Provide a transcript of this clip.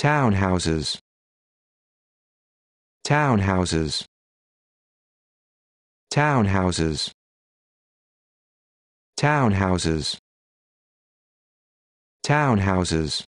townhouses townhouses townhouses townhouses townhouses